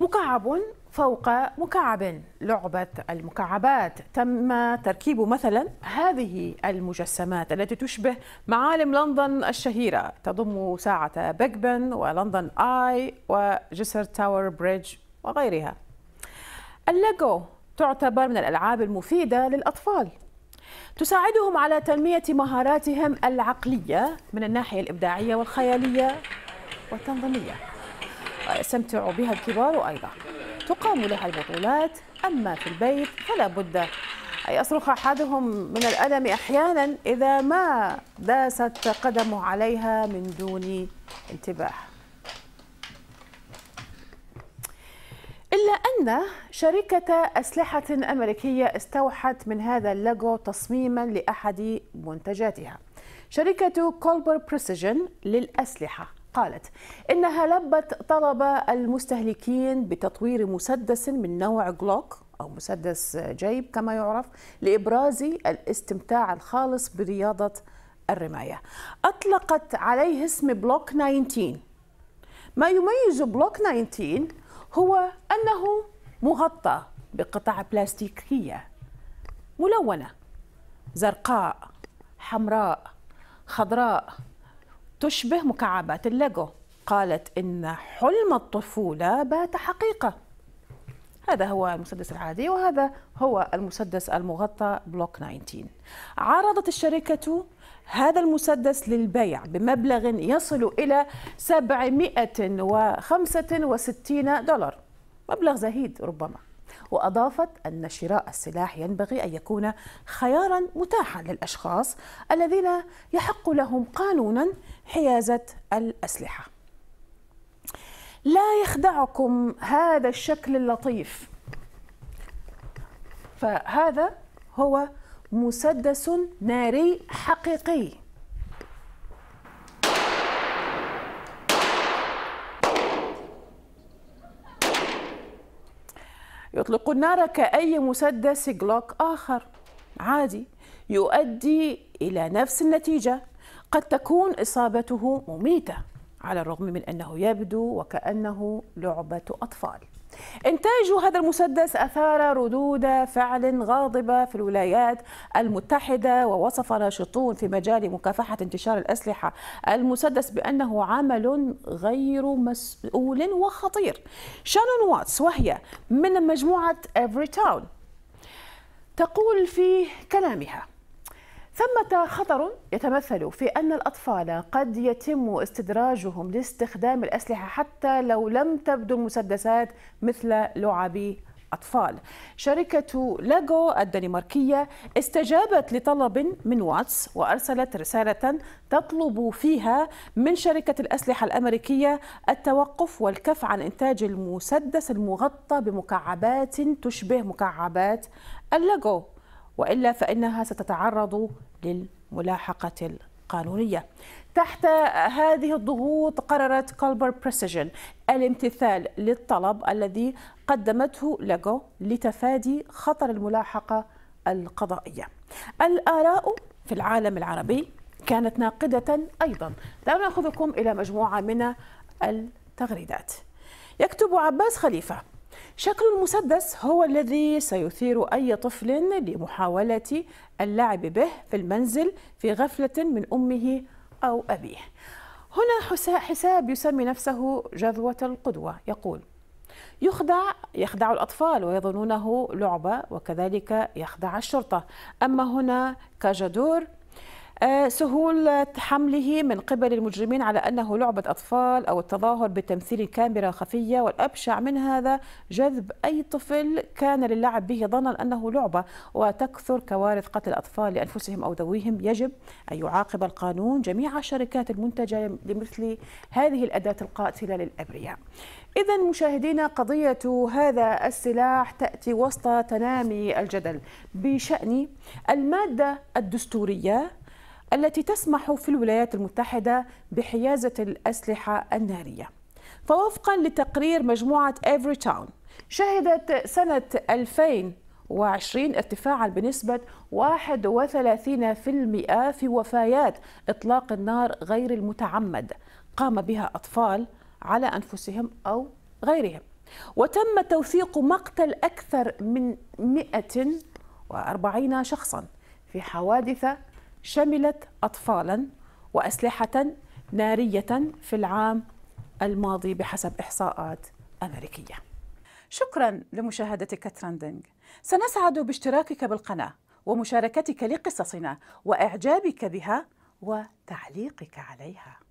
مكعب فوق مكعب لعبة المكعبات تم تركيب مثلا هذه المجسمات التي تشبه معالم لندن الشهيرة تضم ساعة بيجبن ولندن آي وجسر تاور بريدج وغيرها اللاجو تعتبر من الألعاب المفيدة للأطفال تساعدهم على تنمية مهاراتهم العقلية من الناحية الإبداعية والخيالية والتنظيمية ويستمتع بها الكبار أيضا تقام لها البطولات أما في البيت فلا بد يصرخ أحدهم من الألم أحيانا إذا ما داست قدمه عليها من دون انتباه إلا أن شركة أسلحة أمريكية استوحت من هذا اللاجو تصميما لأحد منتجاتها شركة كولبر بريسيجن للأسلحة قالت إنها لبت طلب المستهلكين بتطوير مسدس من نوع جلوك أو مسدس جيب كما يعرف لإبراز الاستمتاع الخالص برياضة الرماية أطلقت عليه اسم بلوك 19 ما يميز بلوك 19 هو أنه مغطى بقطع بلاستيكية ملونة زرقاء حمراء خضراء تشبه مكعبات الليجو قالت إن حلم الطفولة بات حقيقة هذا هو المسدس العادي وهذا هو المسدس المغطى بلوك 19 عرضت الشركة هذا المسدس للبيع بمبلغ يصل إلى 765 دولار مبلغ زهيد ربما وأضافت أن شراء السلاح ينبغي أن يكون خيارا متاحا للأشخاص الذين يحق لهم قانونا حيازة الأسلحة لا يخدعكم هذا الشكل اللطيف فهذا هو مسدس ناري حقيقي يطلق النار كأي مسدس جلوك آخر عادي يؤدي إلى نفس النتيجة قد تكون إصابته مميتة على الرغم من أنه يبدو وكأنه لعبة أطفال إنتاج هذا المسدس أثار ردود فعل غاضبة في الولايات المتحدة ووصف ناشطون في مجال مكافحة انتشار الأسلحة المسدس بأنه عمل غير مسؤول وخطير شانون واتس وهي من مجموعة إيفري تاون تقول في كلامها ثمة خطر يتمثل في أن الأطفال قد يتم استدراجهم لاستخدام الأسلحة حتى لو لم تبدو المسدسات مثل لعب أطفال شركة لاجو الدنماركية استجابت لطلب من واتس وأرسلت رسالة تطلب فيها من شركة الأسلحة الأمريكية التوقف والكف عن إنتاج المسدس المغطى بمكعبات تشبه مكعبات اللاجو وإلا فإنها ستتعرض للملاحقة القانونية تحت هذه الضغوط قررت كولبر بريسيجن الامتثال للطلب الذي قدمته لجو لتفادي خطر الملاحقة القضائية الآراء في العالم العربي كانت ناقدة أيضا دعونا نأخذكم إلى مجموعة من التغريدات يكتب عباس خليفة شكل المسدس هو الذي سيثير أي طفل لمحاولة اللعب به في المنزل في غفلة من أمه أو أبيه هنا حساب يسمي نفسه جذوة القدوة يقول يخدع يخدع الأطفال ويظنونه لعبة وكذلك يخدع الشرطة أما هنا كاجادور آه، سهولة حمله من قبل المجرمين على أنه لعبة أطفال أو التظاهر بتمثيل كاميرا خفية والأبشع من هذا جذب أي طفل كان للعب به ظنا أنه لعبة وتكثر كوارث قتل الأطفال لأنفسهم أو ذويهم يجب أن يعاقب القانون جميع الشركات المنتجة لمثل هذه الأداة القاتلة للأبرياء إذا مشاهدينا قضية هذا السلاح تأتي وسط تنامي الجدل بشأن المادة الدستورية التي تسمح في الولايات المتحدة بحيازة الأسلحة النارية فوفقا لتقرير مجموعة إيفري تاون شهدت سنة 2020 ارتفاعا بنسبة 31% في وفيات إطلاق النار غير المتعمد قام بها أطفال على أنفسهم أو غيرهم وتم توثيق مقتل أكثر من 140 شخصا في حوادث شملت أطفالا وأسلحة نارية في العام الماضي بحسب إحصاءات أمريكية شكرا لمشاهدتك ترندنج سنسعد باشتراكك بالقناة ومشاركتك لقصصنا وإعجابك بها وتعليقك عليها